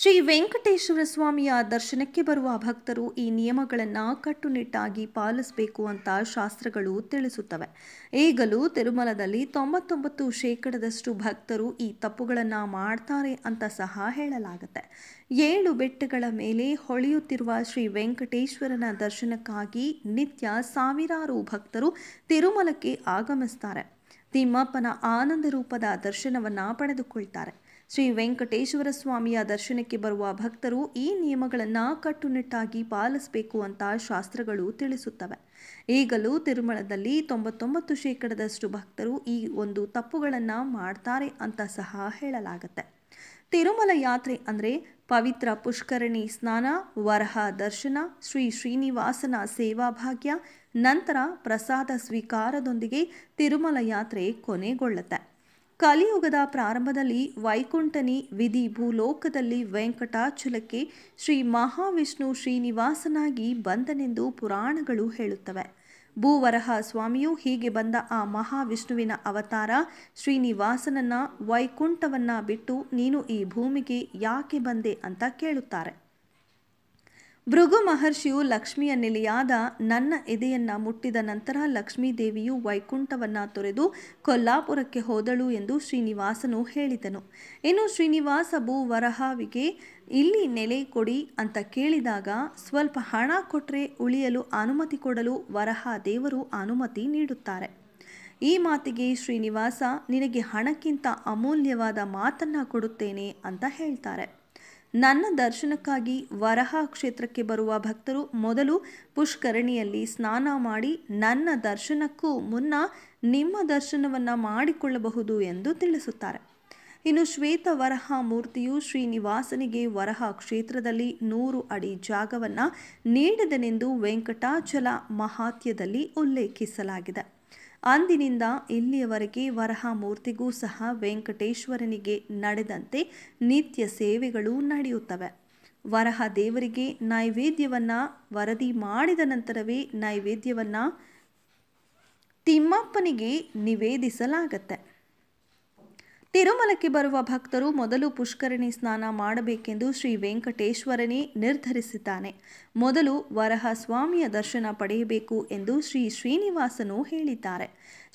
ಶ್ರೀ ವೆಂಕಟೇಶ್ವರ ಸ್ವಾಮಿಯ ದರ್ಶನಕ್ಕೆ ಬರುವ ಭಕ್ತರು ಈ ನಿಯಮಗಳನ್ನು ಕಟ್ಟುನಿಟ್ಟಾಗಿ ಪಾಲಿಸಬೇಕು ಅಂತ ಶಾಸ್ತ್ರಗಳು ತಿಳಿಸುತ್ತವೆ ಈಗಲೂ ತಿರುಮಲದಲ್ಲಿ ತೊಂಬತ್ತೊಂಬತ್ತು ಶೇಕಡದಷ್ಟು ಭಕ್ತರು ಈ ತಪ್ಪುಗಳನ್ನು ಮಾಡ್ತಾರೆ ಅಂತ ಸಹ ಹೇಳಲಾಗುತ್ತೆ ಏಳು ಬೆಟ್ಟಗಳ ಮೇಲೆ ಹೊಳೆಯುತ್ತಿರುವ ಶ್ರೀ ವೆಂಕಟೇಶ್ವರನ ದರ್ಶನಕ್ಕಾಗಿ ನಿತ್ಯ ಸಾವಿರಾರು ಭಕ್ತರು ತಿರುಮಲಕ್ಕೆ ಆಗಮಿಸ್ತಾರೆ ತಿಮ್ಮಪ್ಪನ ಆನಂದ ರೂಪದ ದರ್ಶನವನ್ನು ಪಡೆದುಕೊಳ್ತಾರೆ ಶ್ರೀ ವೆಂಕಟೇಶ್ವರ ಸ್ವಾಮಿಯ ದರ್ಶನಕ್ಕೆ ಬರುವ ಭಕ್ತರು ಈ ನಿಯಮಗಳನ್ನು ಕಟ್ಟುನಿಟ್ಟಾಗಿ ಪಾಲಿಸಬೇಕು ಅಂತ ಶಾಸ್ತ್ರಗಳು ತಿಳಿಸುತ್ತವೆ ಈಗಲೂ ತಿರುಮಲದಲ್ಲಿ ತೊಂಬತ್ತೊಂಬತ್ತು ಶೇಕಡದಷ್ಟು ಭಕ್ತರು ಈ ಒಂದು ತಪ್ಪುಗಳನ್ನು ಮಾಡ್ತಾರೆ ಅಂತ ಸಹ ಹೇಳಲಾಗುತ್ತೆ ತಿರುಮಲ ಯಾತ್ರೆ ಅಂದರೆ ಪವಿತ್ರ ಪುಷ್ಕರಣಿ ಸ್ನಾನ ವರಹ ದರ್ಶನ ಶ್ರೀ ಶ್ರೀನಿವಾಸನ ಸೇವಾ ಭಾಗ್ಯ ನಂತರ ಪ್ರಸಾದ ಸ್ವೀಕಾರದೊಂದಿಗೆ ತಿರುಮಲ ಯಾತ್ರೆ ಕೊನೆಗೊಳ್ಳುತ್ತೆ ಕಲಿಯುಗದ ಪ್ರಾರಂಭದಲ್ಲಿ ವೈಕುಂಠನಿ ವಿಧಿ ಭೂಲೋಕದಲ್ಲಿ ವೆಂಕಟಾಚಲಕ್ಕೆ ಶ್ರೀ ಮಹಾವಿಷ್ಣು ಶ್ರೀನಿವಾಸನಾಗಿ ಬಂದನೆಂದು ಪುರಾಣಗಳು ಹೇಳುತ್ತವೆ ಭೂವರಹ ಸ್ವಾಮಿಯು ಹೀಗೆ ಬಂದ ಆ ಮಹಾವಿಷ್ಣುವಿನ ಅವತಾರ ಶ್ರೀನಿವಾಸನನ್ನ ವೈಕುಂಠವನ್ನ ಬಿಟ್ಟು ನೀನು ಈ ಭೂಮಿಗೆ ಯಾಕೆ ಬಂದೆ ಅಂತ ಕೇಳುತ್ತಾರೆ ಭೃಗು ಮಹರ್ಷಿಯು ಲಕ್ಷ್ಮಿಯ ನೆಲೆಯಾದ ನನ್ನ ಎದೆಯನ್ನು ಮುಟ್ಟಿದ ನಂತರ ಲಕ್ಷ್ಮೀ ದೇವಿಯು ವೈಕುಂಠವನ್ನು ತೊರೆದು ಕೊಲ್ಲಾಪುರಕ್ಕೆ ಹೋದಳು ಎಂದು ಶ್ರೀನಿವಾಸನು ಹೇಳಿದನು ಇನ್ನು ಶ್ರೀನಿವಾಸ ವರಹಾವಿಗೆ ಇಲ್ಲಿ ನೆಲೆ ಕೊಡಿ ಅಂತ ಕೇಳಿದಾಗ ಸ್ವಲ್ಪ ಹಣ ಕೊಟ್ಟರೆ ಉಳಿಯಲು ಅನುಮತಿ ಕೊಡಲು ವರಹ ದೇವರು ಅನುಮತಿ ನೀಡುತ್ತಾರೆ ಈ ಮಾತಿಗೆ ಶ್ರೀನಿವಾಸ ನಿನಗೆ ಹಣಕ್ಕಿಂತ ಅಮೂಲ್ಯವಾದ ಮಾತನ್ನು ಕೊಡುತ್ತೇನೆ ಅಂತ ಹೇಳ್ತಾರೆ ನನ್ನ ದರ್ಶನಕ್ಕಾಗಿ ವರಹ ಕ್ಷೇತ್ರಕ್ಕೆ ಬರುವ ಭಕ್ತರು ಮೊದಲು ಪುಷ್ಕರಣಿಯಲ್ಲಿ ಸ್ನಾನ ಮಾಡಿ ನನ್ನ ದರ್ಶನಕ್ಕೂ ಮುನ್ನ ನಿಮ್ಮ ದರ್ಶನವನ್ನು ಮಾಡಿಕೊಳ್ಳಬಹುದು ಎಂದು ತಿಳಿಸುತ್ತಾರೆ ಇನ್ನು ಶ್ವೇತ ವರಹ ಮೂರ್ತಿಯು ಶ್ರೀನಿವಾಸನಿಗೆ ವರಹ ಕ್ಷೇತ್ರದಲ್ಲಿ ನೂರು ಅಡಿ ಜಾಗವನ್ನು ನೀಡಿದನೆಂದು ವೆಂಕಟಾಚಲ ಮಹಾತ್ಯದಲ್ಲಿ ಉಲ್ಲೇಖಿಸಲಾಗಿದೆ ಅಂದಿನಿಂದ ಇಲ್ಲಿಯವರೆಗೆ ವರಹ ಮೂರ್ತಿಗೂ ಸಹ ವೆಂಕಟೇಶ್ವರನಿಗೆ ನಡೆದಂತೆ ನಿತ್ಯ ಸೇವೆಗಳು ನಡೆಯುತ್ತವೆ ವರಹ ದೇವರಿಗೆ ನೈವೇದ್ಯವನ್ನು ವರದಿ ಮಾಡಿದ ನಂತರವೇ ನೈವೇದ್ಯವನ್ನು ತಿಮ್ಮಪ್ಪನಿಗೆ ನಿವೇದಿಸಲಾಗತ್ತೆ ತಿರುಮಲಕ್ಕೆ ಬರುವ ಭಕ್ತರು ಮೊದಲು ಪುಷ್ಕರಣಿ ಸ್ನಾನ ಮಾಡಬೇಕೆಂದು ಶ್ರೀ ವೆಂಕಟೇಶ್ವರನೇ ನಿರ್ಧರಿಸಿದ್ದಾನೆ ಮೊದಲು ವರಹ ಸ್ವಾಮಿಯ ದರ್ಶನ ಪಡೆಯಬೇಕು ಎಂದು ಶ್ರೀ ಶ್ರೀನಿವಾಸನು ಹೇಳಿದ್ದಾರೆ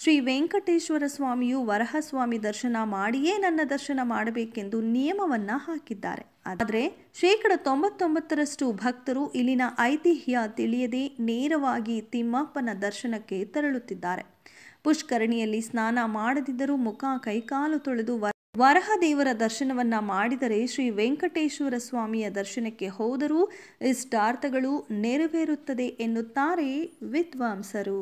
ಶ್ರೀ ವೆಂಕಟೇಶ್ವರ ಸ್ವಾಮಿಯು ವರಹ ಸ್ವಾಮಿ ದರ್ಶನ ಮಾಡಿಯೇ ನನ್ನ ದರ್ಶನ ಮಾಡಬೇಕೆಂದು ನಿಯಮವನ್ನ ಹಾಕಿದ್ದಾರೆ ಆದರೆ ಶೇಕಡ ತೊಂಬತ್ತೊಂಬತ್ತರಷ್ಟು ಭಕ್ತರು ಇಲ್ಲಿನ ಐತಿಹ್ಯ ತಿಳಿಯದೆ ನೇರವಾಗಿ ತಿಮ್ಮಪ್ಪನ ದರ್ಶನಕ್ಕೆ ತೆರಳುತ್ತಿದ್ದಾರೆ ಪುಷ್ಕರಣಿಯಲ್ಲಿ ಸ್ನಾನ ಮಾಡದಿದ್ದರೂ ಮುಖ ಕೈಕಾಲು ತೊಳೆದು ವರಹ ದೇವರ ದರ್ಶನವನ್ನ ಮಾಡಿದರೆ ಶ್ರೀ ವೆಂಕಟೇಶ್ವರ ಸ್ವಾಮಿಯ ದರ್ಶನಕ್ಕೆ ಹೋದರೂ ಇಷ್ಟಾರ್ಥಗಳು ನೆರವೇರುತ್ತದೆ ಎನ್ನುತ್ತಾರೆ ವಿದ್ವಾಂಸರು